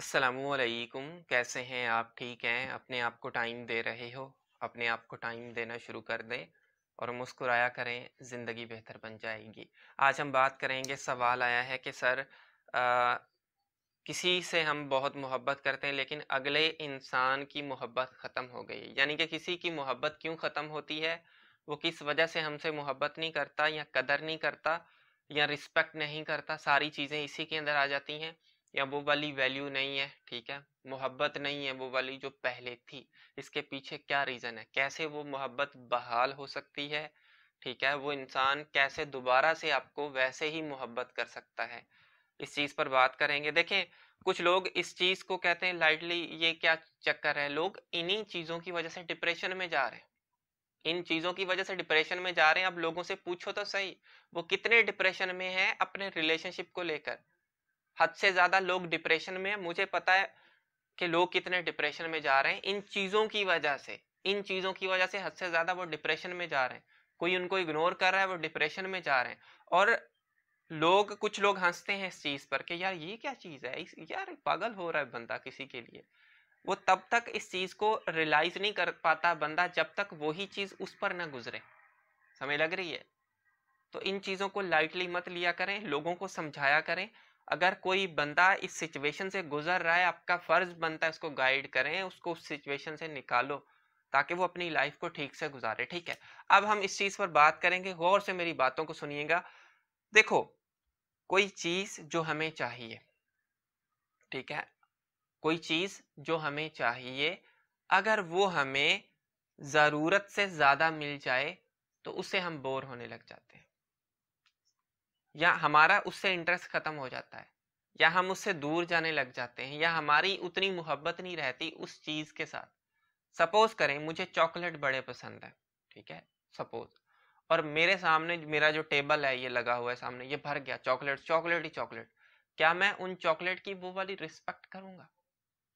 असलकुम कैसे हैं आप ठीक हैं अपने आप को टाइम दे रहे हो अपने आप को टाइम देना शुरू कर दें और मुस्कुराया करें ज़िंदगी बेहतर बन जाएगी आज हम बात करेंगे सवाल आया है कि सर आ, किसी से हम बहुत मोहब्बत करते हैं लेकिन अगले इंसान की मोहब्बत ख़त्म हो गई यानी कि किसी की मोहब्बत क्यों ख़त्म होती है वो किस वजह से हमसे मोहब्बत नहीं करता या कदर नहीं करता या रिस्पेक्ट नहीं करता सारी चीज़ें इसी के अंदर आ जाती हैं या वो वाली वैल्यू नहीं है ठीक है मोहब्बत नहीं है वो वाली जो पहले थी इसके पीछे क्या रीज़न है कैसे वो मोहब्बत बहाल हो सकती है ठीक है वो इंसान कैसे दोबारा से आपको वैसे ही मोहब्बत कर सकता है इस चीज़ पर बात करेंगे देखें कुछ लोग इस चीज़ को कहते हैं लाइटली ये क्या चक्कर है लोग इन्हीं चीज़ों की वजह से डिप्रेशन में जा रहे हैं इन चीज़ों की वजह से डिप्रेशन में जा रहे हैं अब लोगों से पूछो तो सही वो कितने डिप्रेशन में हैं अपने रिलेशनशिप को लेकर हद से ज़्यादा लोग डिप्रेशन में मुझे पता है कि लोग कितने डिप्रेशन में जा रहे हैं इन चीज़ों की वजह से इन चीज़ों की वजह से हद से ज़्यादा वो डिप्रेशन में जा रहे हैं कोई उनको इग्नोर कर रहा है वो डिप्रेशन में जा रहे हैं और लोग कुछ लोग हंसते हैं इस चीज़ पर कि यार ये क्या चीज़ है यार पागल हो रहा है बंदा किसी के लिए वो तब तक इस चीज़ को रियलाइज नहीं कर पाता बंदा जब तक वही चीज़ उस पर ना गुजरे समय लग रही है तो इन चीज़ों को लाइटली मत लिया करें लोगों को समझाया करें अगर कोई बंदा इस सिचुएशन से गुजर रहा है आपका फ़र्ज बनता है उसको गाइड करें उसको उस सिचुएशन से निकालो ताकि वो अपनी लाइफ को ठीक से गुजारे ठीक है अब हम इस चीज़ पर बात करेंगे गौर से मेरी बातों को सुनिएगा देखो कोई चीज़ जो हमें चाहिए ठीक है कोई चीज़ जो हमें चाहिए अगर वो हमें ज़रूरत से ज़्यादा मिल जाए तो उससे हम बोर होने लग जाते हैं या हमारा उससे इंटरेस्ट ख़त्म हो जाता है या हम उससे दूर जाने लग जाते हैं या हमारी उतनी मोहब्बत नहीं रहती उस चीज़ के साथ सपोज करें मुझे चॉकलेट बड़े पसंद है ठीक है सपोज और मेरे सामने मेरा जो टेबल है ये लगा हुआ है सामने ये भर गया चॉकलेट चॉकलेट ही चॉकलेट क्या मैं उन चॉकलेट की वो वाली रिस्पेक्ट करूंगा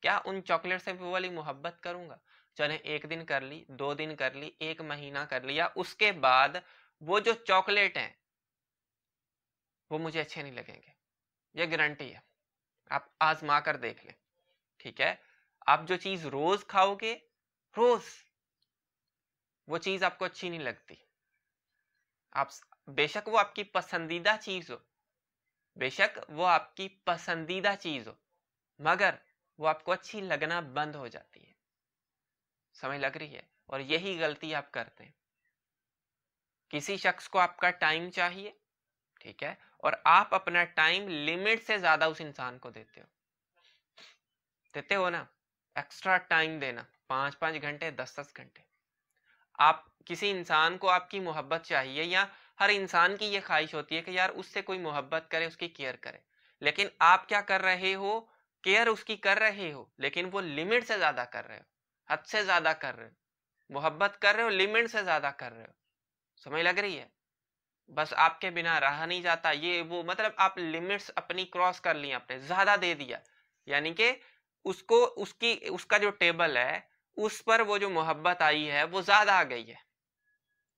क्या उन चॉकलेट से वो वाली मोहब्बत करूंगा चले एक दिन कर ली दो दिन कर ली एक महीना कर लिया उसके बाद वो जो चॉकलेट है वो मुझे अच्छे नहीं लगेंगे ये गारंटी है आप आजमा कर देख लें ठीक है आप जो चीज रोज खाओगे रोज वो चीज आपको अच्छी नहीं लगती आप बेशक वो आपकी पसंदीदा चीज हो बेशक वो आपकी पसंदीदा चीज हो मगर वो आपको अच्छी लगना बंद हो जाती है समय लग रही है और यही गलती आप करते हैं किसी शख्स को आपका टाइम चाहिए ठीक है और आप अपना टाइम लिमिट से ज्यादा उस इंसान को देते हो देते हो ना एक्स्ट्रा टाइम देना पांच पांच घंटे दस दस घंटे आप किसी इंसान को आपकी मोहब्बत चाहिए या हर इंसान की ये ख्वाहिश होती है कि यार उससे कोई मोहब्बत करे उसकी केयर करे लेकिन आप क्या कर रहे हो केयर उसकी कर रहे हो लेकिन वो लिमिट से ज्यादा कर रहे हो हद से ज्यादा कर रहे हो मोहब्बत कर रहे हो लिमिट से ज्यादा कर रहे हो समझ लग रही है बस आपके बिना रहा नहीं जाता ये वो मतलब आप लिमिट्स अपनी क्रॉस कर ली आपने ज्यादा दे दिया यानी कि उसको उसकी उसका जो टेबल है उस पर वो जो मोहब्बत आई है वो ज्यादा आ गई है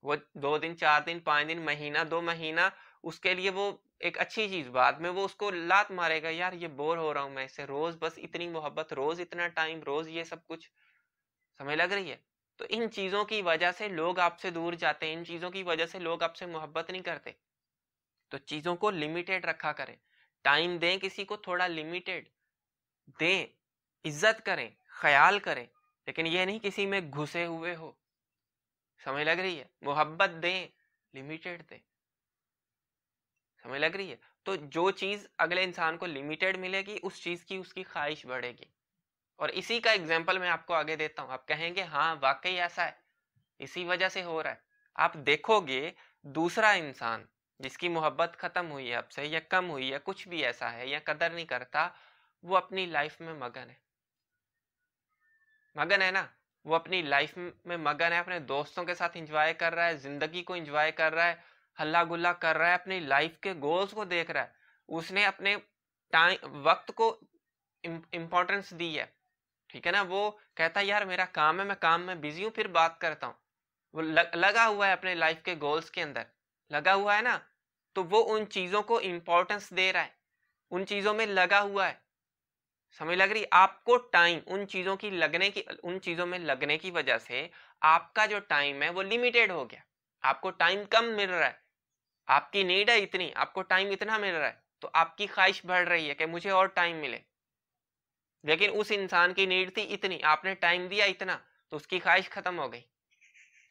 वो दो दिन चार दिन पांच दिन महीना दो महीना उसके लिए वो एक अच्छी चीज बाद में वो उसको लात मारेगा यार ये बोर हो रहा हूं मैं इसे रोज बस इतनी मोहब्बत रोज इतना टाइम रोज ये सब कुछ समय लग रही है तो इन चीज़ों की वजह से लोग आपसे दूर जाते हैं इन चीज़ों की वजह से लोग आपसे मोहब्बत नहीं करते तो चीज़ों को लिमिटेड रखा करें टाइम दें किसी को थोड़ा लिमिटेड दें इज्जत करें ख्याल करें लेकिन यह नहीं किसी में घुसे हुए हो समझ लग रही है मोहब्बत दें लिमिटेड दें समझ लग रही है तो जो चीज़ अगले इंसान को लिमिटेड मिलेगी उस चीज़ की उसकी ख्वाहिश बढ़ेगी और इसी का एग्जाम्पल मैं आपको आगे देता हूँ आप कहेंगे हाँ वाकई ऐसा है इसी वजह से हो रहा है आप देखोगे दूसरा इंसान जिसकी मोहब्बत खत्म हुई है आपसे या कम हुई है कुछ भी ऐसा है या कदर नहीं करता वो अपनी लाइफ में मगन है मगन है ना वो अपनी लाइफ में मगन है अपने दोस्तों के साथ इंजॉय कर रहा है जिंदगी को इंजॉय कर रहा है हल्ला गुल्ला कर रहा है अपनी लाइफ के गोल्स को देख रहा है उसने अपने टाइम वक्त को इम्पोर्टेंस दी है ठीक है ना वो कहता है यार मेरा काम है मैं काम में बिजी हूँ फिर बात करता हूँ वो लग, लगा हुआ है अपने लाइफ के गोल्स के अंदर लगा हुआ है ना तो वो उन चीज़ों को इम्पोर्टेंस दे रहा है उन चीज़ों में लगा हुआ है समझ लग रही आपको टाइम उन चीज़ों की लगने की उन चीज़ों में लगने की वजह से आपका जो टाइम है वो लिमिटेड हो गया आपको टाइम कम मिल रहा है आपकी नीड है इतनी आपको टाइम इतना मिल रहा है तो आपकी ख्वाहिश बढ़ रही है कि मुझे और टाइम मिले लेकिन उस इंसान की नीड थी इतनी आपने टाइम दिया इतना तो उसकी ख्वाहिश खत्म हो गई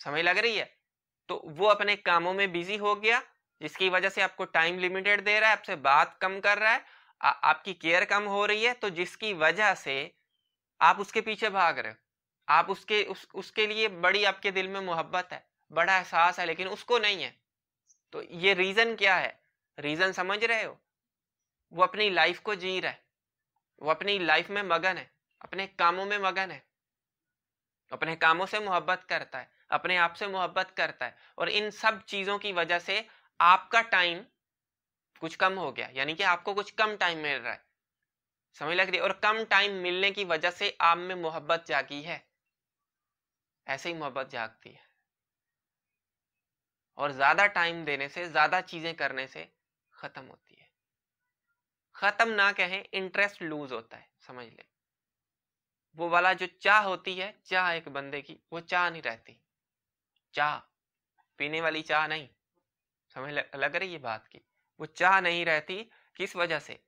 समय लग रही है तो वो अपने कामों में बिजी हो गया जिसकी वजह से आपको टाइम लिमिटेड दे रहा है आपसे बात कम कर रहा है आ, आपकी केयर कम हो रही है तो जिसकी वजह से आप उसके पीछे भाग रहे हो आप उसके उस, उसके लिए बड़ी आपके दिल में मोहब्बत है बड़ा एहसास है लेकिन उसको नहीं है तो ये रीजन क्या है रीजन समझ रहे हो वो अपनी लाइफ को जी रहा है वो अपनी लाइफ में मगन है अपने कामों में मगन है अपने कामों से मोहब्बत करता है अपने आप से मोहब्बत करता है और इन सब चीज़ों की वजह से आपका टाइम कुछ कम हो गया यानी कि आपको कुछ कम टाइम मिल रहा है समझ लग रही है और कम टाइम मिलने की वजह से आप में मोहब्बत जागी है ऐसे ही मोहब्बत जागती है और ज्यादा टाइम देने से ज्यादा चीजें करने से खत्म होती है खत्म ना कहें इंटरेस्ट लूज होता है समझ ले वो वाला जो चाह होती है चाह एक बंदे की वो चाह नहीं रहती चाह पीने वाली चाह नहीं समझ लग रही है बात की वो चाह नहीं रहती किस वजह से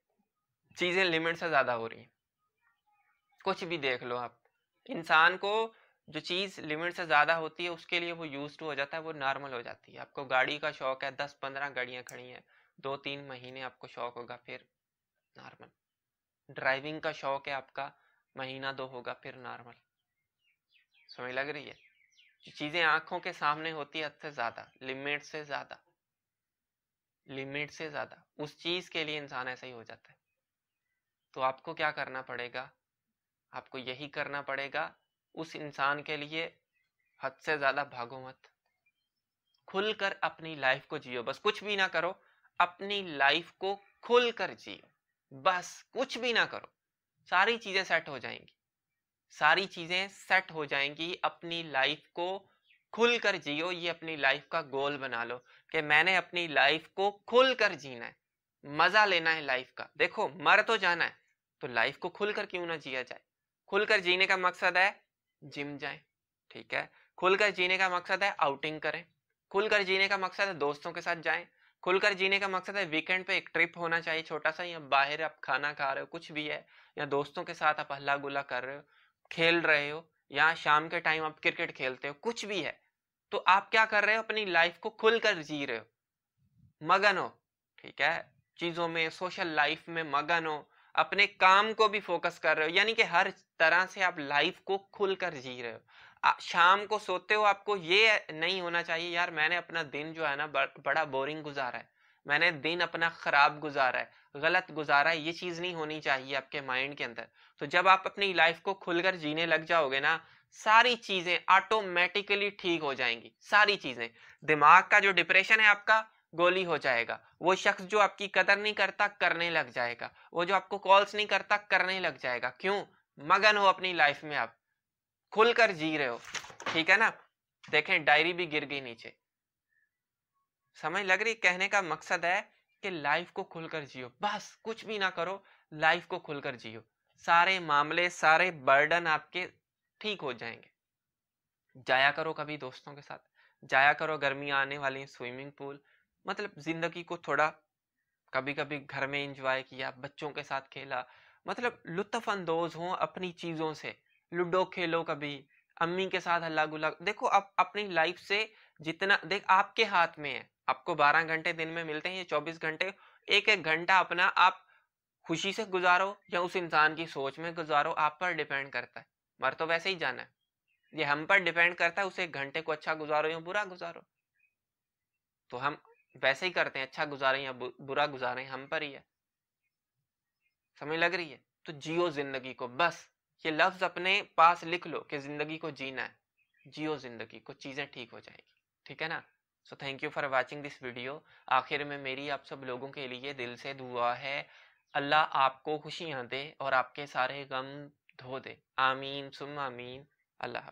चीजें लिमिट से ज्यादा हो रही हैं कुछ भी देख लो आप इंसान को जो चीज लिमिट से ज्यादा होती है उसके लिए वो यूज हो जाता है वो नॉर्मल हो जाती है आपको गाड़ी का शौक है दस पंद्रह गाड़ियां खड़ी हैं दो तीन महीने आपको शौक होगा फिर नॉर्मल ड्राइविंग का शौक है आपका महीना दो होगा फिर नॉर्मल समझ लग रही है चीज़ें आंखों के सामने होती है हद से ज़्यादा लिमिट से ज़्यादा लिमिट से ज़्यादा उस चीज़ के लिए इंसान ऐसा ही हो जाता है तो आपको क्या करना पड़ेगा आपको यही करना पड़ेगा उस इंसान के लिए हद से ज़्यादा भागो मत खुलकर अपनी लाइफ को जियो बस कुछ भी ना करो अपनी लाइफ को खुलकर जियो बस कुछ भी ना करो सारी चीजें सेट हो जाएंगी सारी चीजें सेट हो जाएंगी अपनी लाइफ को खुल कर जियो ये अपनी लाइफ का गोल बना लो कि मैंने अपनी लाइफ को खुल कर जीना है मजा लेना है लाइफ का देखो मर तो जाना है तो लाइफ को खुल कर क्यों ना जिया जाए खुल कर जीने का मकसद है जिम जाए ठीक है खुल कर जीने का मकसद है आउटिंग करें खुल कर जीने का मकसद है दोस्तों के साथ जाएं खुलकर जीने का मकसद है वीकेंड पे एक ट्रिप होना चाहिए छोटा सा या बाहर आप खाना खा रहे हो कुछ भी है या दोस्तों के साथ आप हल्ला गुला कर रहे हो खेल रहे हो या शाम के टाइम आप क्रिकेट खेलते हो कुछ भी है तो आप क्या कर रहे हो अपनी लाइफ को खुलकर जी रहे हो मगन हो ठीक है चीजों में सोशल लाइफ में मगन हो अपने काम को भी फोकस कर रहे हो यानी कि हर तरह से आप लाइफ को खुलकर जी रहे हो शाम को सोते हो आपको ये नहीं होना चाहिए यार मैंने अपना दिन जो है ना बड़ा बोरिंग गुजारा है मैंने दिन अपना ख़राब गुजारा है गलत गुजारा है ये चीज़ नहीं होनी चाहिए आपके माइंड के अंदर तो जब आप अपनी लाइफ को खुलकर जीने लग जाओगे ना सारी चीज़ें ऑटोमेटिकली ठीक हो जाएंगी सारी चीज़ें दिमाग का जो डिप्रेशन है आपका गोली हो जाएगा वो शख्स जो आपकी कदर नहीं करता करने लग जाएगा वो जो आपको कॉल्स नहीं करता करने लग जाएगा क्यों मगन हो अपनी लाइफ में आप खुलकर जी रहे हो ठीक है ना देखें डायरी भी गिर गई नीचे समझ लग रही कहने का मकसद है कि लाइफ को खुलकर जियो बस कुछ भी ना करो लाइफ को खुलकर जियो सारे मामले सारे बर्डन आपके ठीक हो जाएंगे जाया करो कभी दोस्तों के साथ जाया करो गर्मी आने वाली स्विमिंग पूल मतलब जिंदगी को थोड़ा कभी कभी घर में इंजॉय किया बच्चों के साथ खेला मतलब लुत्फ अंदोज हो अपनी चीज़ों से लूडो खेलो कभी अम्मी के साथ हल्ला गुला देखो आप अपनी लाइफ से जितना देख आपके हाथ में है आपको 12 घंटे दिन में मिलते हैं 24 घंटे एक एक घंटा अपना आप खुशी से गुजारो या उस इंसान की सोच में गुजारो आप पर डिपेंड करता है मर तो वैसे ही जाना है ये हम पर डिपेंड करता है उस एक घंटे को अच्छा गुजारो या बुरा गुजारो तो हम वैसे ही करते हैं अच्छा गुजारे या बुरा गुजारे हम पर ही है समझ लग रही है तो जियो जिंदगी को बस ये लफ्ज अपने पास लिख लो कि जिंदगी को जीना है जियो जिंदगी कुछ चीजें ठीक हो जाएगी ठीक है ना so thank you for watching this video आखिर में मेरी आप सब लोगों के लिए दिल से दुआ है अल्लाह आपको खुशियाँ दे और आपके सारे गम धो दे आमीन सुम आमीन अल्लाह